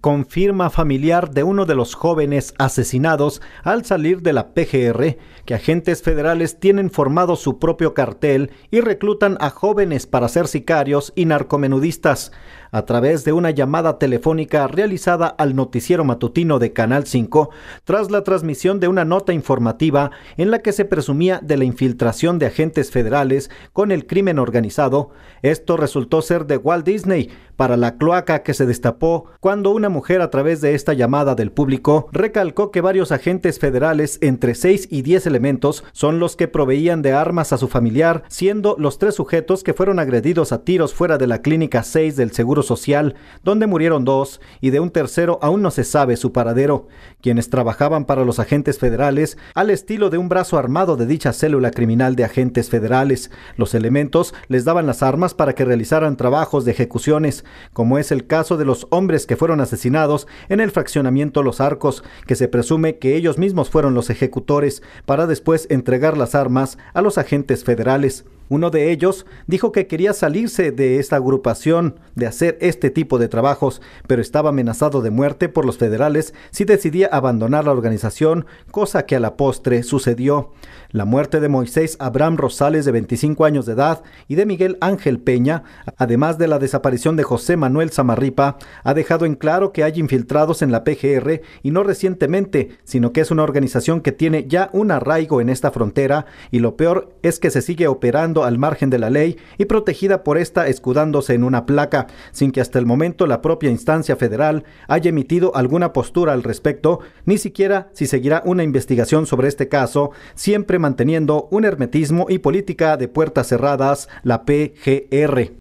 Confirma familiar de uno de los jóvenes asesinados al salir de la PGR, que agentes federales tienen formado su propio cartel y reclutan a jóvenes para ser sicarios y narcomenudistas. A través de una llamada telefónica realizada al noticiero matutino de Canal 5, tras la transmisión de una nota informativa en la que se presumía de la infiltración de agentes federales con el crimen organizado, esto resultó ser de Walt Disney para la cloaca que se destapó cuando una mujer mujer a través de esta llamada del público, recalcó que varios agentes federales, entre 6 y 10 elementos, son los que proveían de armas a su familiar, siendo los tres sujetos que fueron agredidos a tiros fuera de la clínica 6 del Seguro Social, donde murieron dos, y de un tercero aún no se sabe su paradero, quienes trabajaban para los agentes federales al estilo de un brazo armado de dicha célula criminal de agentes federales. Los elementos les daban las armas para que realizaran trabajos de ejecuciones, como es el caso de los hombres que fueron asesinados en el fraccionamiento Los Arcos, que se presume que ellos mismos fueron los ejecutores, para después entregar las armas a los agentes federales. Uno de ellos dijo que quería salirse de esta agrupación de hacer este tipo de trabajos, pero estaba amenazado de muerte por los federales si decidía abandonar la organización, cosa que a la postre sucedió. La muerte de Moisés Abraham Rosales, de 25 años de edad, y de Miguel Ángel Peña, además de la desaparición de José Manuel Zamarripa, ha dejado en claro que hay infiltrados en la PGR y no recientemente, sino que es una organización que tiene ya un arraigo en esta frontera y lo peor es que se sigue operando al margen de la ley y protegida por esta escudándose en una placa, sin que hasta el momento la propia instancia federal haya emitido alguna postura al respecto, ni siquiera si seguirá una investigación sobre este caso, siempre manteniendo un hermetismo y política de puertas cerradas, la PGR.